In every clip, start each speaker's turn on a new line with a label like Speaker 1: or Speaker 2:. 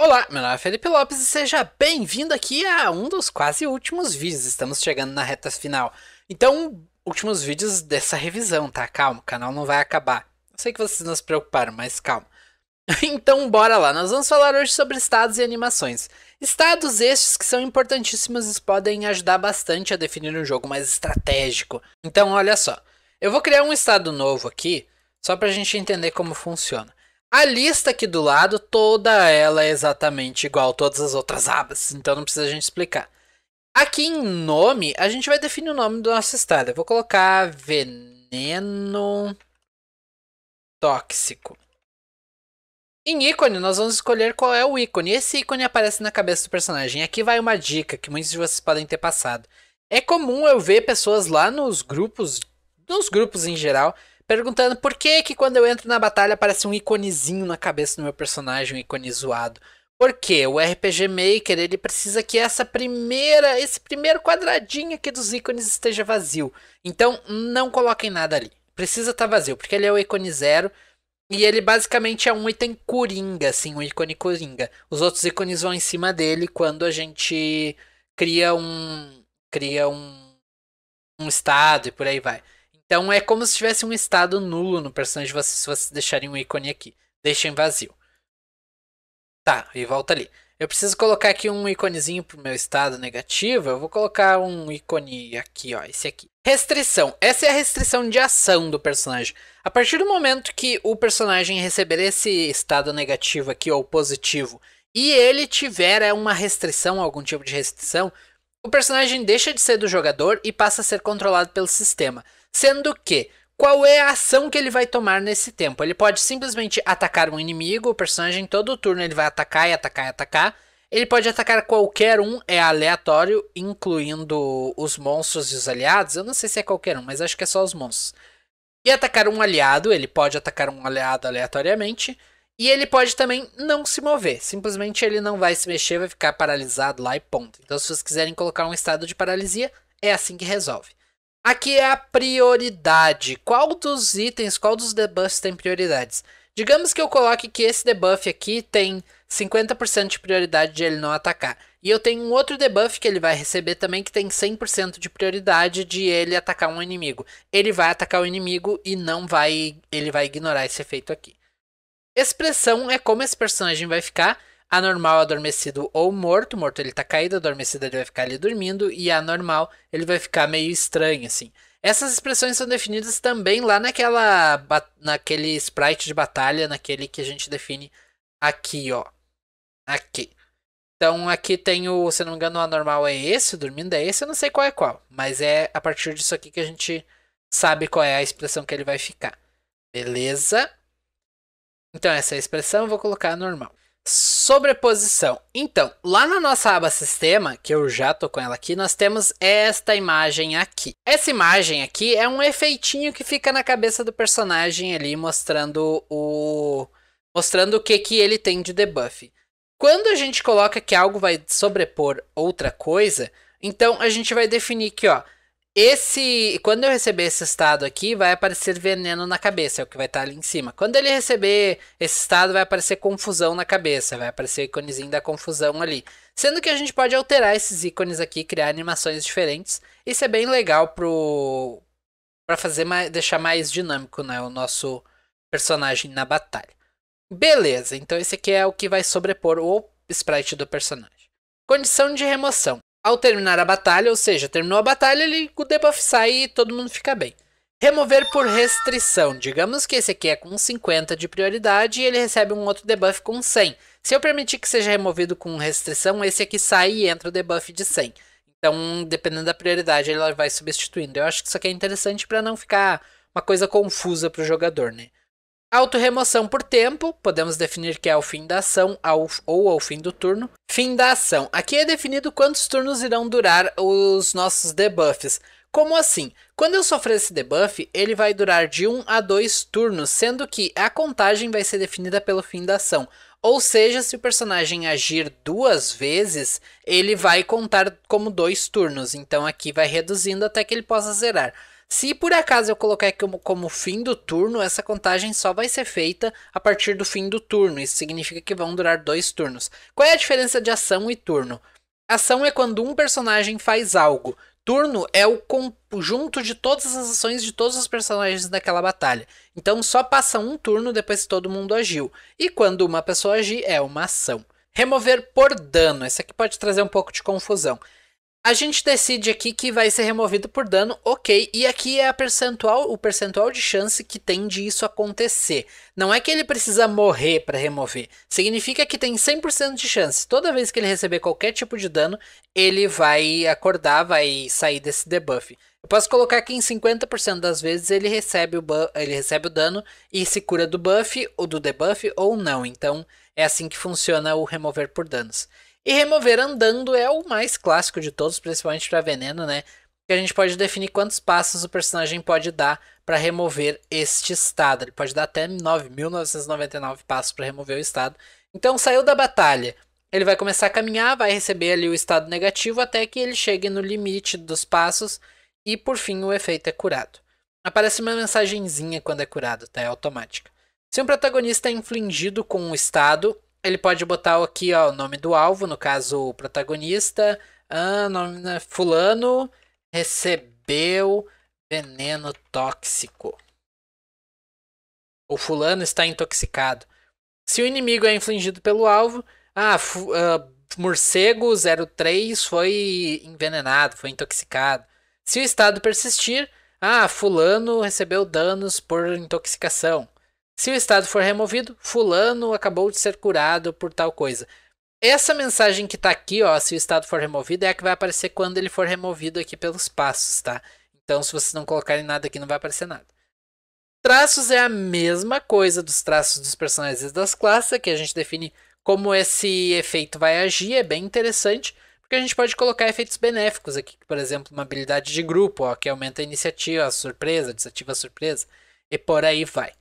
Speaker 1: Olá, meu nome é Felipe Lopes e seja bem-vindo aqui a um dos quase últimos vídeos. Estamos chegando na reta final. Então, últimos vídeos dessa revisão, tá? Calma, o canal não vai acabar. Eu sei que vocês não se preocuparam, mas calma. Então, bora lá. Nós vamos falar hoje sobre estados e animações. Estados estes que são importantíssimos e podem ajudar bastante a definir um jogo mais estratégico. Então, olha só. Eu vou criar um estado novo aqui, só pra gente entender como funciona. A lista aqui do lado, toda ela é exatamente igual a todas as outras abas, então não precisa a gente explicar. Aqui em nome, a gente vai definir o nome do nosso estado. Eu vou colocar veneno tóxico. Em ícone, nós vamos escolher qual é o ícone. Esse ícone aparece na cabeça do personagem. Aqui vai uma dica que muitos de vocês podem ter passado. É comum eu ver pessoas lá nos grupos, nos grupos em geral, perguntando por que que quando eu entro na batalha aparece um iconezinho na cabeça do meu personagem, um ícone zoado. Porque o RPG Maker ele precisa que essa primeira, esse primeiro quadradinho aqui dos ícones esteja vazio. Então não coloquem nada ali. Precisa estar tá vazio, porque ele é o ícone zero e ele basicamente é um item coringa, assim, um ícone coringa. Os outros ícones vão em cima dele quando a gente cria um cria um um estado e por aí vai. Então é como se tivesse um estado nulo no personagem vocês, se vocês deixarem um ícone aqui. Deixem vazio. Tá, e volta ali. Eu preciso colocar aqui um íconezinho pro meu estado negativo. Eu vou colocar um ícone aqui, ó, esse aqui. Restrição. Essa é a restrição de ação do personagem. A partir do momento que o personagem receber esse estado negativo aqui ou positivo e ele tiver é, uma restrição, algum tipo de restrição, o personagem deixa de ser do jogador e passa a ser controlado pelo sistema. Sendo que qual é a ação que ele vai tomar nesse tempo. Ele pode simplesmente atacar um inimigo, o personagem todo turno ele vai atacar e atacar e atacar. Ele pode atacar qualquer um, é aleatório, incluindo os monstros e os aliados. Eu não sei se é qualquer um, mas acho que é só os monstros. E atacar um aliado, ele pode atacar um aliado aleatoriamente. E ele pode também não se mover, simplesmente ele não vai se mexer, vai ficar paralisado lá e ponto. Então, se vocês quiserem colocar um estado de paralisia, é assim que resolve. Aqui é a prioridade. Qual dos itens, qual dos debuffs tem prioridades? Digamos que eu coloque que esse debuff aqui tem 50% de prioridade de ele não atacar. E eu tenho um outro debuff que ele vai receber também que tem 100% de prioridade de ele atacar um inimigo. Ele vai atacar o inimigo e não vai, ele vai ignorar esse efeito aqui. Expressão é como esse personagem vai ficar Anormal, adormecido ou morto. Morto ele tá caído, adormecido ele vai ficar ali dormindo. E anormal, ele vai ficar meio estranho, assim. Essas expressões são definidas também lá naquela, naquele sprite de batalha, naquele que a gente define aqui, ó. Aqui. Então aqui tem o, se não me engano, o anormal é esse, o dormindo é esse, eu não sei qual é qual. Mas é a partir disso aqui que a gente sabe qual é a expressão que ele vai ficar. Beleza? Então essa é a expressão, eu vou colocar normal. Sobreposição. Então, lá na nossa aba sistema, que eu já tô com ela aqui, nós temos esta imagem aqui. Essa imagem aqui é um efeitinho que fica na cabeça do personagem ali, mostrando o mostrando o que, que ele tem de debuff. Quando a gente coloca que algo vai sobrepor outra coisa, então a gente vai definir que, ó, esse, quando eu receber esse estado aqui, vai aparecer veneno na cabeça, é o que vai estar tá ali em cima. Quando ele receber esse estado, vai aparecer confusão na cabeça, vai aparecer o íconezinho da confusão ali. Sendo que a gente pode alterar esses ícones aqui, criar animações diferentes. Isso é bem legal pro para fazer mais, deixar mais dinâmico, né, o nosso personagem na batalha. Beleza, então esse aqui é o que vai sobrepor o sprite do personagem. Condição de remoção. Ao terminar a batalha, ou seja, terminou a batalha, ele, o debuff sai e todo mundo fica bem. Remover por restrição. Digamos que esse aqui é com 50 de prioridade e ele recebe um outro debuff com 100. Se eu permitir que seja removido com restrição, esse aqui sai e entra o debuff de 100. Então, dependendo da prioridade, ele vai substituindo. Eu acho que isso aqui é interessante para não ficar uma coisa confusa para o jogador, né? Autorremoção por tempo, podemos definir que é ao fim da ação ao, ou ao fim do turno. Fim da ação. Aqui é definido quantos turnos irão durar os nossos debuffs. Como assim? Quando eu sofrer esse debuff, ele vai durar de 1 a 2 turnos, sendo que a contagem vai ser definida pelo fim da ação. Ou seja, se o personagem agir duas vezes, ele vai contar como dois turnos. Então aqui vai reduzindo até que ele possa zerar. Se por acaso eu colocar como, como fim do turno, essa contagem só vai ser feita a partir do fim do turno. Isso significa que vão durar dois turnos. Qual é a diferença de ação e turno? Ação é quando um personagem faz algo. Turno é o conjunto de todas as ações de todos os personagens daquela batalha. Então só passa um turno depois que todo mundo agiu. E quando uma pessoa agir, é uma ação. Remover por dano. Esse aqui pode trazer um pouco de confusão. A gente decide aqui que vai ser removido por dano, ok. E aqui é a percentual, o percentual de chance que tem de isso acontecer. Não é que ele precisa morrer para remover. Significa que tem 100% de chance. Toda vez que ele receber qualquer tipo de dano, ele vai acordar, vai sair desse debuff. Eu posso colocar que em 50% das vezes ele recebe, o ele recebe o dano e se cura do buff ou do debuff ou não. Então é assim que funciona o remover por danos. E remover andando é o mais clássico de todos, principalmente para veneno, né? Que a gente pode definir quantos passos o personagem pode dar para remover este estado. Ele pode dar até 9.999 passos para remover o estado. Então saiu da batalha. Ele vai começar a caminhar, vai receber ali o estado negativo até que ele chegue no limite dos passos e por fim o efeito é curado. Aparece uma mensagenzinha quando é curado, tá? É automática. Se um protagonista é infligido com um estado, ele pode botar aqui ó, o nome do alvo, no caso o protagonista. Ah, nome, né, fulano recebeu veneno tóxico. O fulano está intoxicado. Se o inimigo é infligido pelo alvo, ah, uh, morcego 03 foi envenenado, foi intoxicado. Se o estado persistir, ah, fulano recebeu danos por intoxicação. Se o estado for removido, fulano acabou de ser curado por tal coisa. Essa mensagem que está aqui, ó, se o estado for removido, é a que vai aparecer quando ele for removido aqui pelos passos, tá? Então, se vocês não colocarem nada aqui, não vai aparecer nada. Traços é a mesma coisa dos traços dos personagens das classes, que a gente define como esse efeito vai agir, é bem interessante, porque a gente pode colocar efeitos benéficos aqui, por exemplo, uma habilidade de grupo, ó, que aumenta a iniciativa, a surpresa, desativa a surpresa, e por aí vai.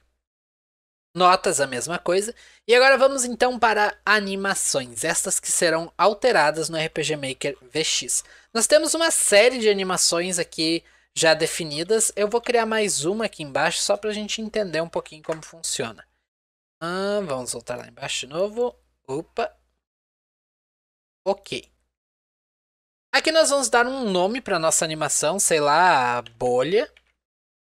Speaker 1: Notas, a mesma coisa. E agora vamos então para animações, estas que serão alteradas no RPG Maker VX. Nós temos uma série de animações aqui já definidas. Eu vou criar mais uma aqui embaixo só para a gente entender um pouquinho
Speaker 2: como funciona. Ah, vamos voltar lá embaixo de novo. Opa. Ok. Aqui nós vamos dar um nome para nossa
Speaker 1: animação, sei lá, bolha.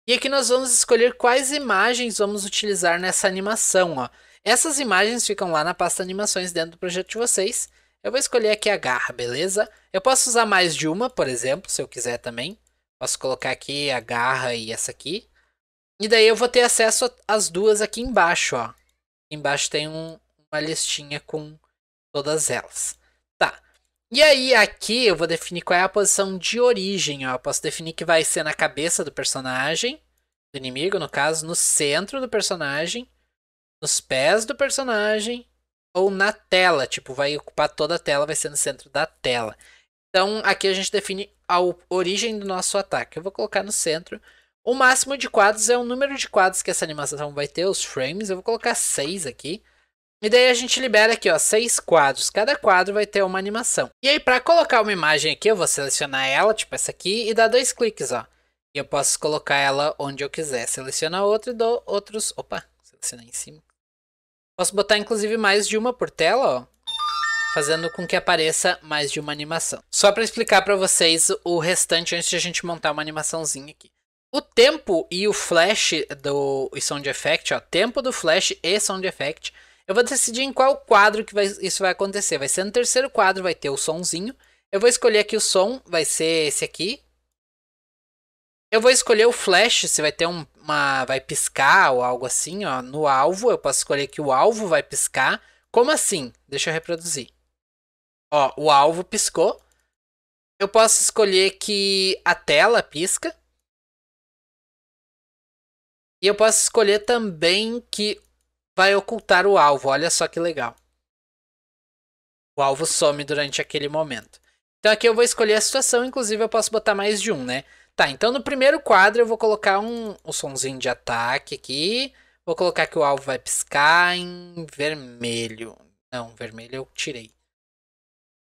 Speaker 1: E aqui nós vamos escolher quais imagens vamos utilizar nessa animação. Ó. Essas imagens ficam lá na pasta animações dentro do projeto de vocês. Eu vou escolher aqui a garra, beleza? Eu posso usar mais de uma, por exemplo, se eu quiser também. Posso colocar aqui a garra e essa aqui. E daí eu vou ter acesso às duas aqui embaixo, ó. Embaixo tem um, uma listinha com todas elas. E aí, aqui eu vou definir qual é a posição de origem. Ó. Eu posso definir que vai ser na cabeça do personagem, do inimigo, no caso, no centro do personagem, nos pés do personagem ou na tela. Tipo, vai ocupar toda a tela, vai ser no centro da tela. Então, aqui a gente define a origem do nosso ataque. Eu vou colocar no centro. O máximo de quadros é o número de quadros que essa animação vai ter, os frames. Eu vou colocar 6 aqui. E daí a gente libera aqui, ó, seis quadros. Cada quadro vai ter uma animação. E aí, para colocar uma imagem aqui, eu vou selecionar ela, tipo essa aqui, e dar dois cliques, ó. E eu posso colocar ela onde eu quiser. Seleciona outra e dou outros... Opa, selecionei em cima. Posso botar, inclusive, mais de uma por tela, ó fazendo com que apareça mais de uma animação. Só para explicar para vocês o restante antes de a gente montar uma animaçãozinha aqui. O tempo e o flash do e sound effect, ó, tempo do flash e sound effect eu vou decidir em qual quadro que vai, isso vai acontecer. Vai ser no terceiro quadro, vai ter o somzinho. Eu vou escolher aqui o som, vai ser esse aqui. Eu vou escolher o flash, se vai ter um, uma... vai piscar ou algo assim, ó, no alvo. Eu posso escolher que o alvo vai piscar. Como assim? Deixa eu reproduzir.
Speaker 2: Ó, o alvo piscou. Eu posso escolher que a tela pisca. E eu posso escolher também que vai ocultar o alvo. Olha só que legal.
Speaker 1: O alvo some durante aquele momento. Então aqui eu vou escolher a situação, inclusive eu posso botar mais de um, né? Tá, então no primeiro quadro eu vou colocar um, um sonzinho de ataque aqui. Vou colocar que o alvo vai piscar em vermelho. Não, vermelho eu tirei.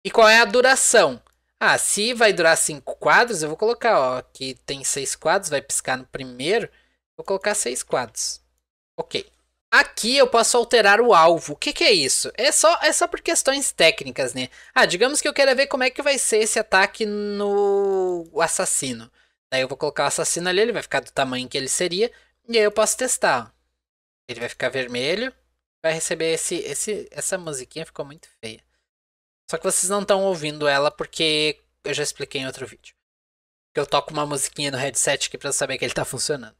Speaker 1: E qual é a duração? Ah, se vai durar cinco quadros, eu vou colocar, ó, aqui tem seis quadros, vai piscar no primeiro. Vou colocar seis quadros. Ok. Aqui eu posso alterar o alvo. O que, que, é isso? É só, é só por questões técnicas, né? Ah, digamos que eu quero ver como é que vai ser esse ataque no assassino. Daí eu vou colocar o assassino ali, ele vai ficar do tamanho que ele seria. E aí eu posso testar. Ele vai ficar vermelho. Vai receber esse, esse essa musiquinha, ficou muito feia. Só que vocês não estão ouvindo ela porque eu já expliquei em outro vídeo. Eu toco uma musiquinha no headset aqui para saber que ele está funcionando.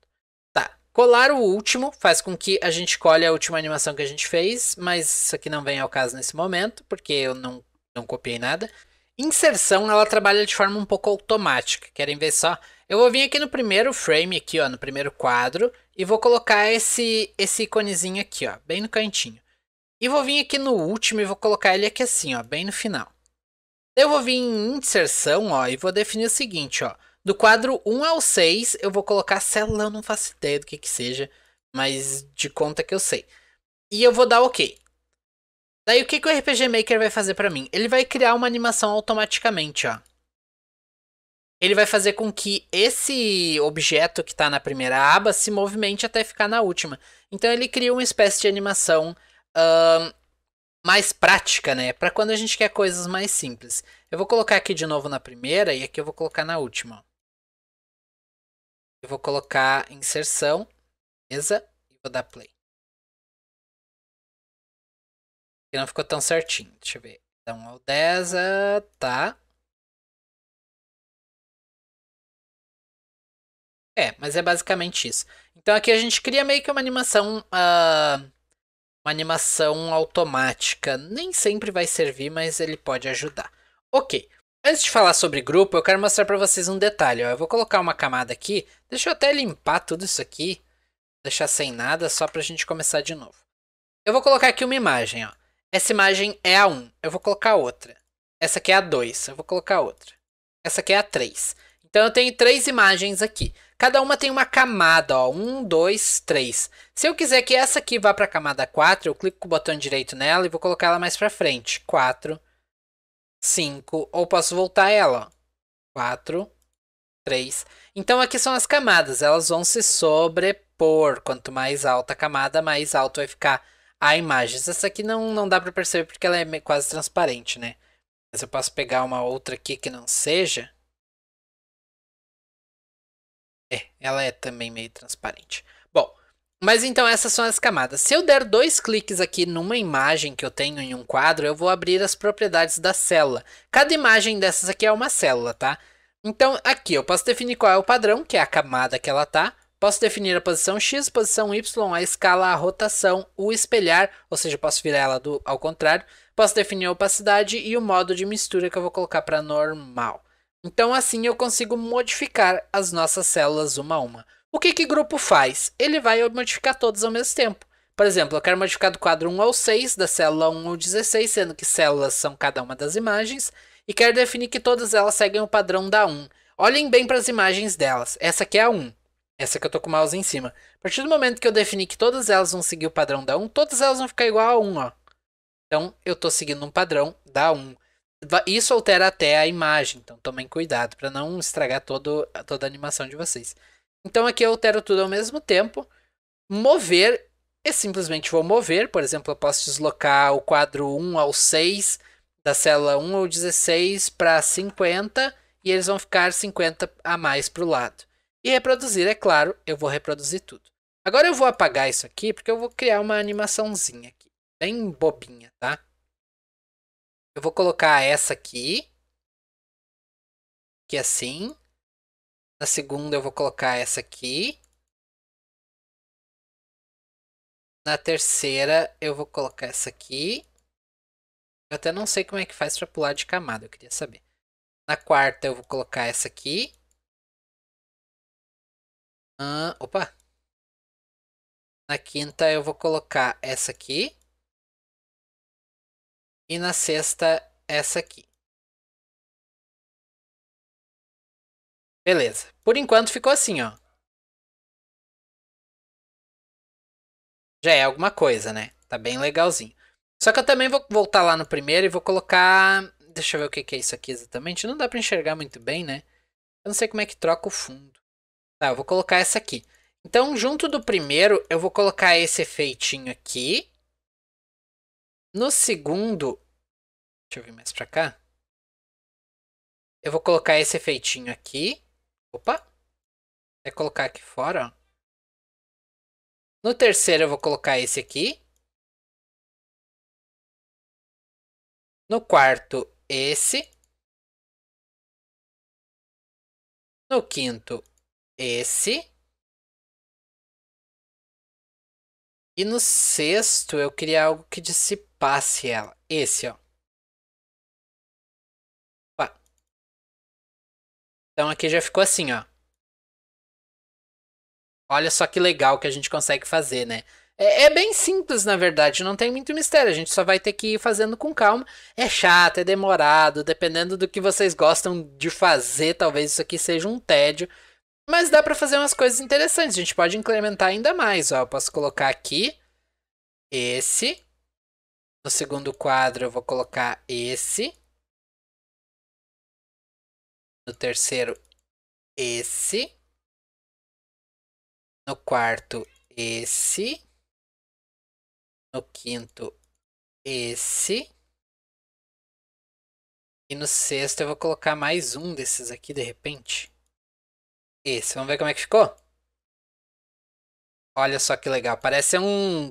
Speaker 1: Colar o último faz com que a gente colhe a última animação que a gente fez, mas isso aqui não vem ao caso nesse momento, porque eu não, não copiei nada. Inserção, ela trabalha de forma um pouco automática. Querem ver só? Eu vou vir aqui no primeiro frame, aqui, ó, no primeiro quadro, e vou colocar esse, esse iconezinho aqui, ó, bem no cantinho. E vou vir aqui no último e vou colocar ele aqui assim, ó, bem no final. Eu vou vir em inserção, ó, e vou definir o seguinte, ó. Do quadro 1 ao 6, eu vou colocar célula, não faço ideia do que que seja, mas de conta que eu sei. E eu vou dar OK. Daí o que, que o RPG Maker vai fazer para mim? Ele vai criar uma animação automaticamente, ó. Ele vai fazer com que esse objeto que está na primeira aba se movimente até ficar na última. Então ele cria uma espécie de animação uh, mais prática, né? Para quando a gente quer coisas mais simples. Eu vou colocar aqui de novo na primeira e aqui eu vou colocar na última.
Speaker 2: Eu vou colocar inserção, mesa, e vou dar play. Porque não ficou tão certinho. Deixa eu ver. Então, Aldesa, tá. É, mas é basicamente isso. Então aqui a gente cria meio que uma animação...
Speaker 1: Uh, uma animação automática. Nem sempre vai servir, mas ele pode ajudar. Ok, Antes de falar sobre grupo, eu quero mostrar para vocês um detalhe. Ó. Eu vou colocar uma camada aqui. Deixa eu até limpar tudo isso aqui. Deixar sem nada, só para a gente começar de novo. Eu vou colocar aqui uma imagem. Ó. Essa imagem é a 1. Eu vou colocar outra. Essa aqui é a 2. Eu vou colocar outra. Essa aqui é a 3. Então eu tenho três imagens aqui. Cada uma tem uma camada, ó. 1, 2, 3. Se eu quiser que essa aqui vá para a camada 4, eu clico com o botão direito nela e vou colocar ela mais para frente. 4, 4. 5. Ou posso voltar ela. 4, 3. Então aqui são as camadas, elas vão se sobrepor. Quanto mais alta a camada, mais alto vai ficar a imagem. Essa aqui não, não dá para perceber porque ela é quase transparente, né? Mas eu posso pegar uma outra aqui que não seja. É, ela é também meio transparente. Mas então essas são as camadas. Se eu der dois cliques aqui numa imagem que eu tenho em um quadro, eu vou abrir as propriedades da célula. Cada imagem dessas aqui é uma célula, tá? Então aqui eu posso definir qual é o padrão, que é a camada que ela tá. Posso definir a posição x, posição y, a escala, a rotação, o espelhar, ou seja, posso virar ela do, ao contrário. Posso definir a opacidade e o modo de mistura que eu vou colocar para normal. Então assim eu consigo modificar as nossas células uma a uma. O que que grupo faz? Ele vai modificar todos ao mesmo tempo. Por exemplo, eu quero modificar do quadro 1 ao 6, da célula 1 ao 16, sendo que células são cada uma das imagens, e quero definir que todas elas seguem o padrão da 1. Olhem bem para as imagens delas. Essa aqui é a 1. Essa que eu estou com o mouse em cima. A partir do momento que eu defini que todas elas vão seguir o padrão da 1, todas elas vão ficar igual a 1, ó. Então, eu estou seguindo um padrão da 1. Isso altera até a imagem, então tomem cuidado para não estragar todo, toda a animação de vocês. Então aqui eu altero tudo ao mesmo tempo. Mover, e simplesmente vou mover, por exemplo, eu posso deslocar o quadro 1 ao 6, da célula 1 ao 16 para 50, e eles vão ficar 50 a mais para o lado. E reproduzir, é claro, eu vou reproduzir tudo. Agora eu vou apagar isso aqui,
Speaker 2: porque eu vou criar uma animaçãozinha aqui, bem bobinha, tá? Eu vou colocar essa aqui, que é assim, na segunda eu vou colocar essa aqui. Na terceira eu vou colocar essa aqui. Eu até não sei como é que faz para pular de camada, eu queria saber. Na quarta eu vou colocar essa aqui. Ah, opa! Na quinta eu vou colocar essa aqui. E na sexta, essa aqui. Beleza. Por enquanto ficou assim, ó. Já é alguma coisa, né? Tá bem legalzinho. Só que eu também vou voltar lá no primeiro e vou
Speaker 1: colocar... Deixa eu ver o que é isso aqui exatamente. Não dá pra enxergar muito bem, né? Eu não sei como é que troca o fundo. Tá, eu vou colocar essa aqui. Então, junto do primeiro, eu vou colocar
Speaker 2: esse efeitinho aqui. No segundo... Deixa eu vir mais pra cá. Eu vou colocar esse efeitinho aqui. Opa! É colocar aqui fora. No terceiro eu vou colocar esse aqui. No quarto, esse. No quinto, esse. E no sexto eu queria algo que dissipasse ela. Esse, ó. Então aqui já ficou assim, ó. Olha só que legal que a gente consegue fazer, né?
Speaker 1: É, é, bem simples, na verdade, não tem muito mistério. A gente só vai ter que ir fazendo com calma. É chato, é demorado, dependendo do que vocês gostam de fazer, talvez isso aqui seja um tédio. Mas dá para fazer umas coisas interessantes. A gente pode incrementar ainda mais, ó. Eu posso colocar
Speaker 2: aqui esse. No segundo quadro eu vou colocar esse. No terceiro, esse. No quarto, esse. No quinto, esse. E no sexto eu vou colocar mais um desses aqui de repente. Esse, vamos ver como é que ficou? Olha só que legal, parece
Speaker 1: um,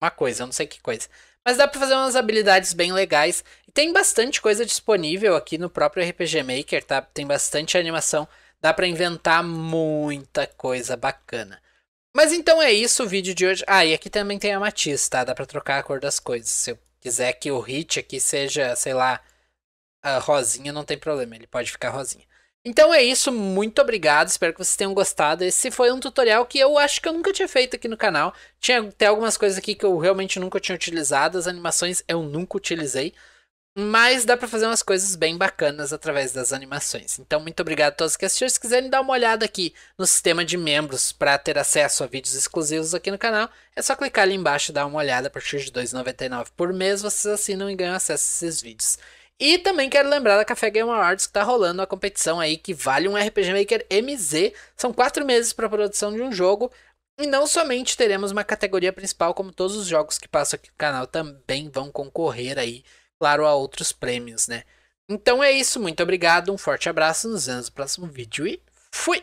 Speaker 1: uma coisa, eu não sei que coisa. Mas dá para fazer umas habilidades bem legais. E tem bastante coisa disponível aqui no próprio RPG Maker, tá? Tem bastante animação. Dá para inventar muita coisa bacana. Mas então é isso o vídeo de hoje. Ah, e aqui também tem a matiz, tá? Dá para trocar a cor das coisas. Se eu quiser que o hit aqui seja, sei lá, ah, rosinha, não tem problema. Ele pode ficar rosinha. Então é isso, muito obrigado, espero que vocês tenham gostado. Esse foi um tutorial que eu acho que eu nunca tinha feito aqui no canal. Tinha até algumas coisas aqui que eu realmente nunca tinha utilizado, as animações eu nunca utilizei. Mas dá para fazer umas coisas bem bacanas através das animações. Então, muito obrigado a todos que assistiram. Se quiserem dar uma olhada aqui no sistema de membros para ter acesso a vídeos exclusivos aqui no canal, é só clicar ali embaixo e dar uma olhada. A partir de R$ 2,99 por mês, vocês assinam e ganham acesso a esses vídeos. E também quero lembrar da Café Game Awards que está rolando a competição aí que vale um RPG Maker MZ. São quatro meses para a produção de um jogo. E não somente teremos uma categoria principal, como todos os jogos que passam aqui no canal também vão concorrer aí, claro, a outros
Speaker 2: prêmios, né? Então é isso, muito obrigado, um forte abraço, nos vemos no próximo vídeo e fui!